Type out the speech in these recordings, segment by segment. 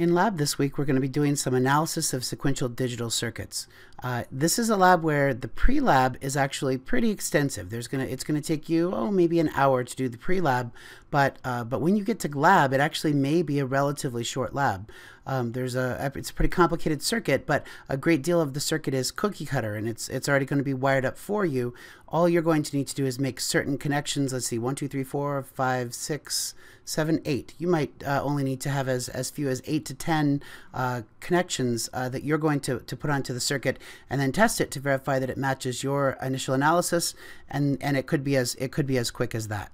In lab this week, we're going to be doing some analysis of sequential digital circuits. Uh, this is a lab where the pre-lab is actually pretty extensive. There's gonna, it's going to take you, oh, maybe an hour to do the pre-lab, but uh, but when you get to GLAB, it actually may be a relatively short lab. Um, there's a it's a pretty complicated circuit, but a great deal of the circuit is cookie cutter, and it's it's already going to be wired up for you. All you're going to need to do is make certain connections. Let's see, one, two, three, four, five, six, seven, eight. You might uh, only need to have as as few as eight to ten uh, connections uh, that you're going to to put onto the circuit, and then test it to verify that it matches your initial analysis. And and it could be as it could be as quick as that.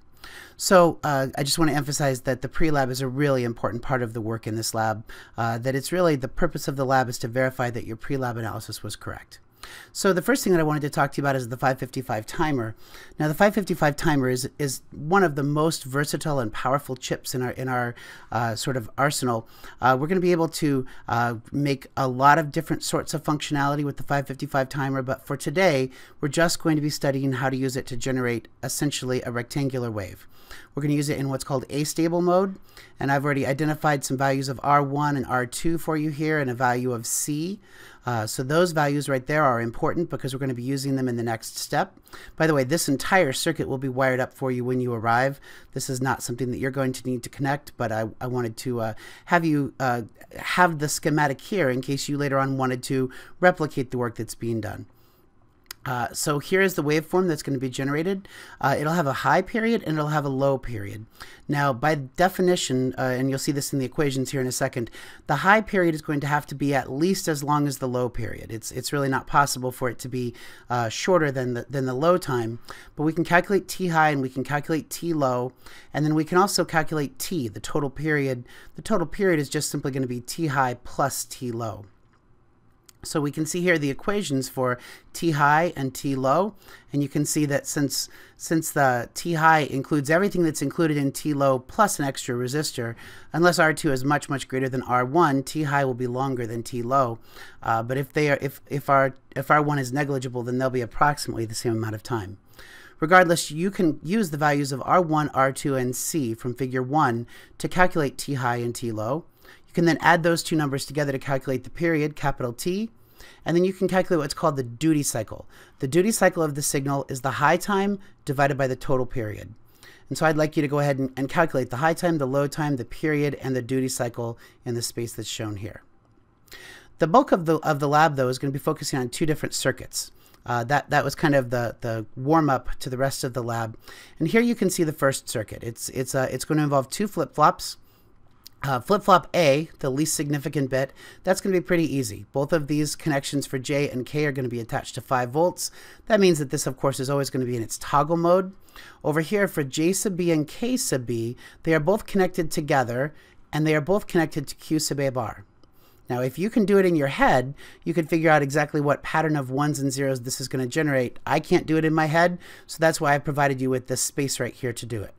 So uh, I just want to emphasize that the pre-lab is a really important part of the work in this lab, uh, that it's really the purpose of the lab is to verify that your pre-lab analysis was correct. So the first thing that I wanted to talk to you about is the 555 timer. Now the 555 timer is is one of the most versatile and powerful chips in our in our uh, sort of arsenal. Uh, we're going to be able to uh, make a lot of different sorts of functionality with the 555 timer, but for today we're just going to be studying how to use it to generate essentially a rectangular wave. We're going to use it in what's called a stable mode, and I've already identified some values of R1 and R2 for you here, and a value of C. Uh, so those values right there are important because we're going to be using them in the next step. By the way, this entire circuit will be wired up for you when you arrive. This is not something that you're going to need to connect, but I, I wanted to uh, have you uh, have the schematic here in case you later on wanted to replicate the work that's being done. Uh, so here is the waveform that's going to be generated. Uh, it'll have a high period and it'll have a low period. Now by definition, uh, and you'll see this in the equations here in a second, the high period is going to have to be at least as long as the low period. It's, it's really not possible for it to be uh, shorter than the, than the low time, but we can calculate T high and we can calculate T low, and then we can also calculate T, the total period. The total period is just simply going to be T high plus T low. So we can see here the equations for T high and T low. And you can see that since, since the T high includes everything that's included in T low plus an extra resistor, unless R2 is much, much greater than R1, T high will be longer than T low. Uh, but if, they are, if, if, R, if R1 is negligible, then they'll be approximately the same amount of time. Regardless, you can use the values of R1, R2, and C from figure 1 to calculate T high and T low. You can then add those two numbers together to calculate the period, capital T, and then you can calculate what's called the duty cycle. The duty cycle of the signal is the high time divided by the total period. And so I'd like you to go ahead and, and calculate the high time, the low time, the period, and the duty cycle in the space that's shown here. The bulk of the, of the lab, though, is going to be focusing on two different circuits. Uh, that, that was kind of the, the warm-up to the rest of the lab. And here you can see the first circuit. It's, it's, uh, it's going to involve two flip-flops. Uh, Flip-flop A, the least significant bit, that's going to be pretty easy. Both of these connections for J and K are going to be attached to 5 volts. That means that this, of course, is always going to be in its toggle mode. Over here for J sub B and K sub B, they are both connected together, and they are both connected to Q sub A bar. Now, if you can do it in your head, you can figure out exactly what pattern of ones and zeros this is going to generate. I can't do it in my head, so that's why I provided you with this space right here to do it.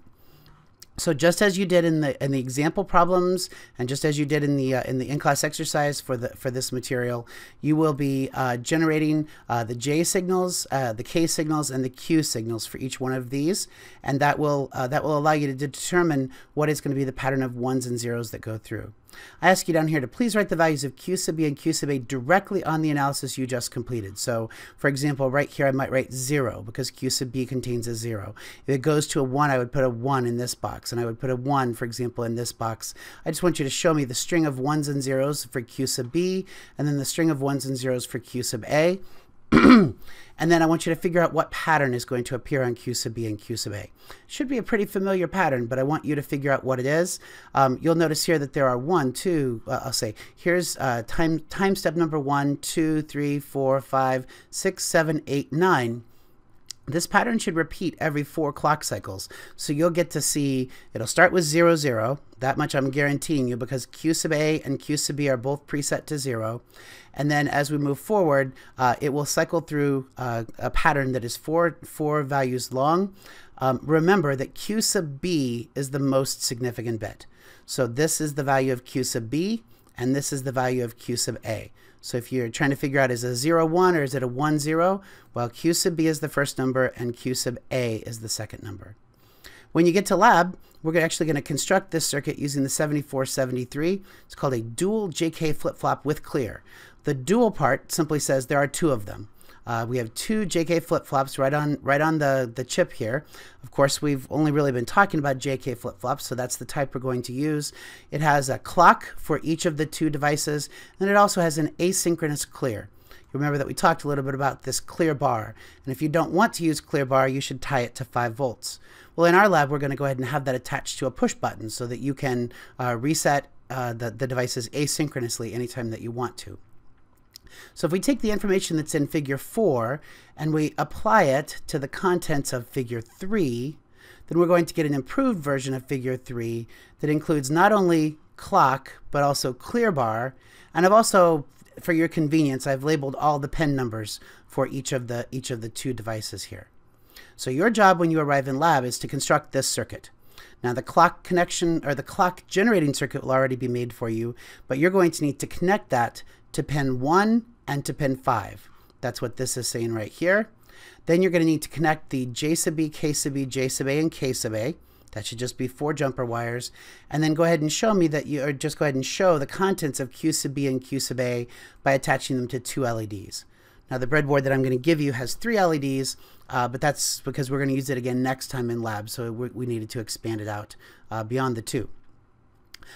So just as you did in the in the example problems, and just as you did in the uh, in the in-class exercise for the for this material, you will be uh, generating uh, the J signals, uh, the K signals, and the Q signals for each one of these, and that will uh, that will allow you to determine what is going to be the pattern of ones and zeros that go through. I ask you down here to please write the values of Q sub B and Q sub A directly on the analysis you just completed. So for example, right here I might write 0 because Q sub B contains a 0. If it goes to a 1, I would put a 1 in this box, and I would put a 1, for example, in this box. I just want you to show me the string of 1s and zeros for Q sub B, and then the string of 1s and zeros for Q sub A. and then I want you to figure out what pattern is going to appear on Q sub B and Q sub A. Should be a pretty familiar pattern, but I want you to figure out what it is. Um, you'll notice here that there are one, two, uh, I'll say, here's uh, time, time step number one, two, three, four, five, six, seven, eight, nine. This pattern should repeat every four clock cycles. So you'll get to see, it'll start with zero, zero. That much I'm guaranteeing you because Q sub A and Q sub B are both preset to zero. And then as we move forward, uh, it will cycle through uh, a pattern that is four, four values long. Um, remember that Q sub B is the most significant bit. So this is the value of Q sub B, and this is the value of Q sub A. So if you're trying to figure out is it a 0, 1 or is it a 1, 0, well, q sub b is the first number and q sub a is the second number. When you get to lab, we're actually going to construct this circuit using the 7473. It's called a dual JK flip-flop with clear. The dual part simply says there are two of them. Uh, we have two JK flip-flops right on right on the, the chip here. Of course, we've only really been talking about JK flip-flops, so that's the type we're going to use. It has a clock for each of the two devices, and it also has an asynchronous clear. You remember that we talked a little bit about this clear bar, and if you don't want to use clear bar, you should tie it to 5 volts. Well, in our lab, we're going to go ahead and have that attached to a push button so that you can uh, reset uh, the, the devices asynchronously anytime that you want to. So if we take the information that's in figure 4 and we apply it to the contents of figure 3, then we're going to get an improved version of figure 3 that includes not only clock but also clear bar and I've also for your convenience I've labeled all the pin numbers for each of the each of the two devices here. So your job when you arrive in lab is to construct this circuit. Now the clock connection or the clock generating circuit will already be made for you, but you're going to need to connect that to pin 1 and to pin 5. That's what this is saying right here. Then you're going to need to connect the J sub E, K sub E, J sub A, and K sub A. That should just be four jumper wires. And then go ahead and show me that you, or just go ahead and show the contents of Q sub B and Q sub A by attaching them to two LEDs. Now the breadboard that I'm going to give you has three LEDs, uh, but that's because we're going to use it again next time in lab, so we, we needed to expand it out uh, beyond the two.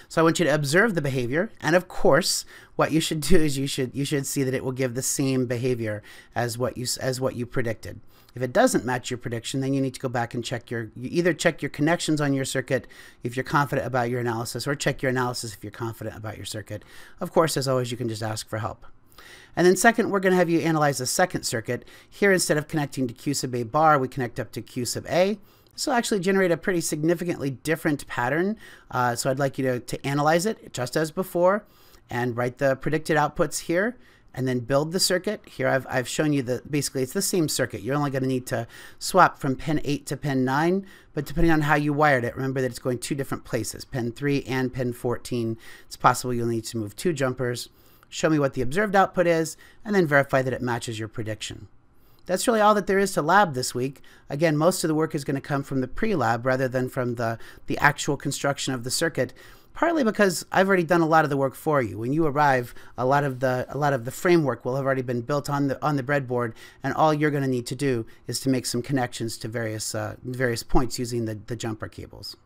So I want you to observe the behavior. And of course, what you should do is you should, you should see that it will give the same behavior as what you, as what you predicted. If it doesn't match your prediction, then you need to go back and check your, you either check your connections on your circuit if you're confident about your analysis or check your analysis if you're confident about your circuit. Of course, as always, you can just ask for help. And then second, we're going to have you analyze a second circuit. Here, instead of connecting to Q sub A bar, we connect up to Q sub A. This will actually generate a pretty significantly different pattern. Uh, so I'd like you to, to analyze it just as before and write the predicted outputs here and then build the circuit. Here I've, I've shown you that basically it's the same circuit. You're only going to need to swap from pin 8 to pin 9, but depending on how you wired it, remember that it's going two different places, pin 3 and pin 14. It's possible you'll need to move two jumpers. Show me what the observed output is, and then verify that it matches your prediction. That's really all that there is to lab this week. Again, most of the work is going to come from the pre-lab rather than from the, the actual construction of the circuit, partly because I've already done a lot of the work for you. When you arrive, a lot of the, a lot of the framework will have already been built on the, on the breadboard, and all you're going to need to do is to make some connections to various, uh, various points using the, the jumper cables.